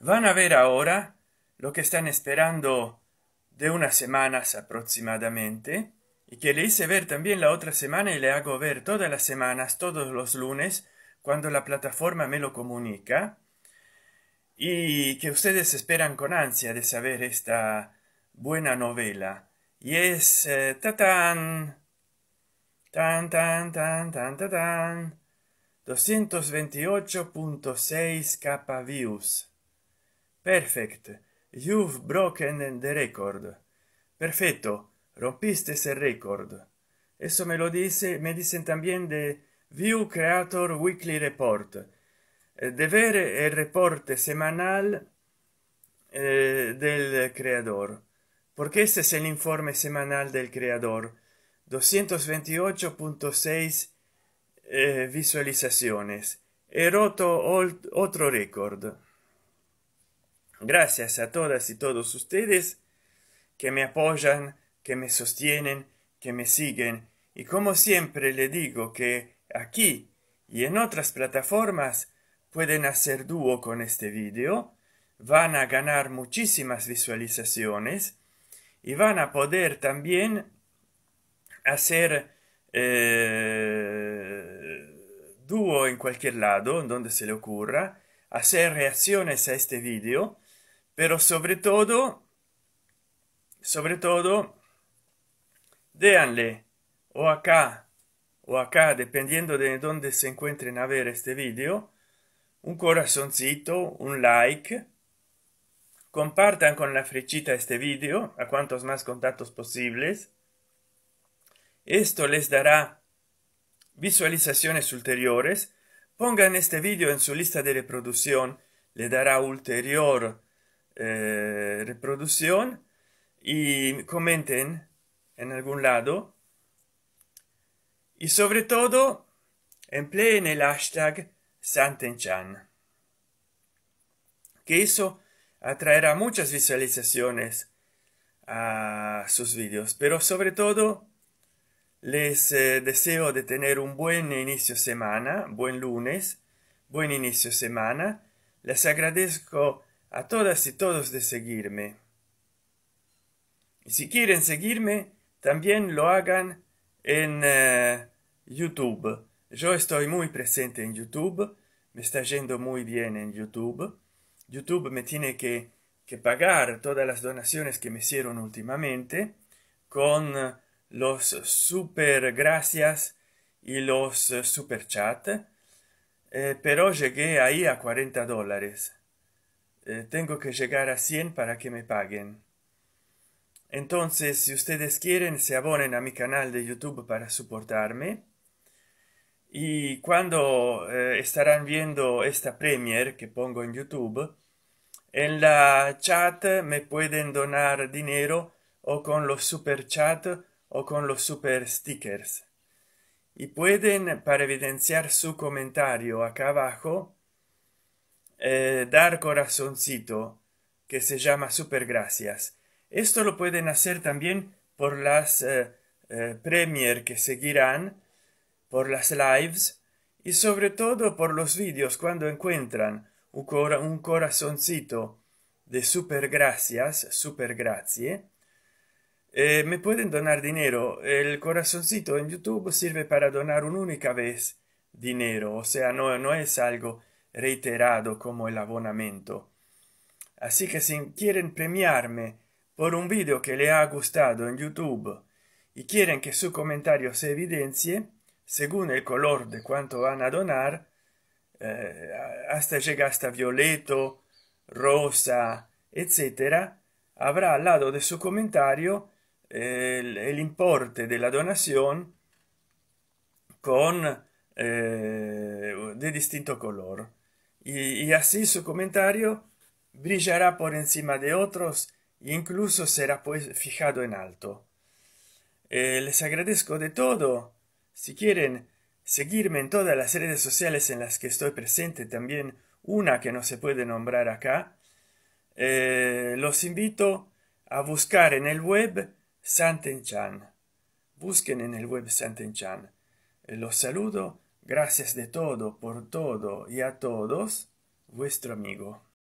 Van a ver ahora lo que están esperando de unas semanas aproximadamente y que le hice ver también la otra semana y le hago ver todas las semanas, todos los lunes, cuando la plataforma me lo comunica y que ustedes esperan con ansia de saber esta buena novela. Y es eh, tan tan, tan, tan, tan, tan, tan, 228.6 k views. perfect you've broken the record perfetto rompiste se record eso me lo dice me dicen también de view creator weekly report eh, de ver el reporte semanal eh, del creador perché ese es el informe semanal del creador 228.6 eh, visualizaciones e roto otro record Gracias a todas y todos ustedes que me apoyan, que me sostienen, que me siguen. Y como siempre le digo que aquí y en otras plataformas pueden hacer dúo con este vídeo, van a ganar muchísimas visualizaciones y van a poder también hacer eh, dúo en cualquier lado, donde se le ocurra, hacer reacciones a este vídeo pero sobre todo, sobre todo, déanle o acá o acá, dependiendo de dónde se encuentren a ver este vídeo, un corazoncito, un like, compartan con la flechita este vídeo a cuantos más contactos posibles. Esto les dará visualizaciones ulteriores. Pongan este vídeo en su lista de reproducción, le dará ulterior eh, reproducción y comenten en algún lado. Y sobre todo, empleen el hashtag Santenchan, que eso atraerá muchas visualizaciones a sus vídeos, pero sobre todo les eh, deseo de tener un buen inicio semana, buen lunes, buen inicio semana. Les agradezco a todas y todos de seguirme. Y si quieren seguirme, también lo hagan en eh, YouTube. Yo estoy muy presente en YouTube, me está yendo muy bien en YouTube. YouTube me tiene que, pagar todas las donaciones que me hicieron últimamente con los super gracias y los eh, super chat, eh, pero llegué ahí a 40 dólares. Eh, tengo que llegar a 100 para que me paguen. Entonces, si ustedes quieren, se abonen a mi canal de YouTube para soportarme. Y cuando eh, estarán viendo esta premier que pongo en YouTube, en la chat me pueden donar dinero o con los super chat o con los super stickers. Y pueden, para evidenciar su comentario acá abajo, eh, dar corazoncito que se llama super gracias Esto lo pueden hacer también por las eh, eh, premier que seguirán, por las lives y sobre todo por los vídeos cuando encuentran un, corazoncito de super gracias super Eh, me pueden donar dinero. El corazoncito en YouTube sirve para donar una única vez dinero, o sea, no, no es algo reiterado como el abonamiento así que si quieren premiarme por un video que le ha gustado en youtube y quieren que su comentario se evidencie según el color de cuánto van a donar eh, hasta llegar hasta violeto rosa etcétera habrá al lado de su comentario el, el importe de la donación con eh, de distinto color y, así su comentario brillará por encima de otros e incluso será pues fijado en alto. Eh, les agradezco de todo. Si quieren seguirme en todas las redes sociales en las que estoy presente, también una que no se puede nombrar acá, eh, los invito a buscar en el web chan Busquen en el web Santenchan. chan eh, los saludo Gracias de todo, por todo y a todos, vuestro amigo.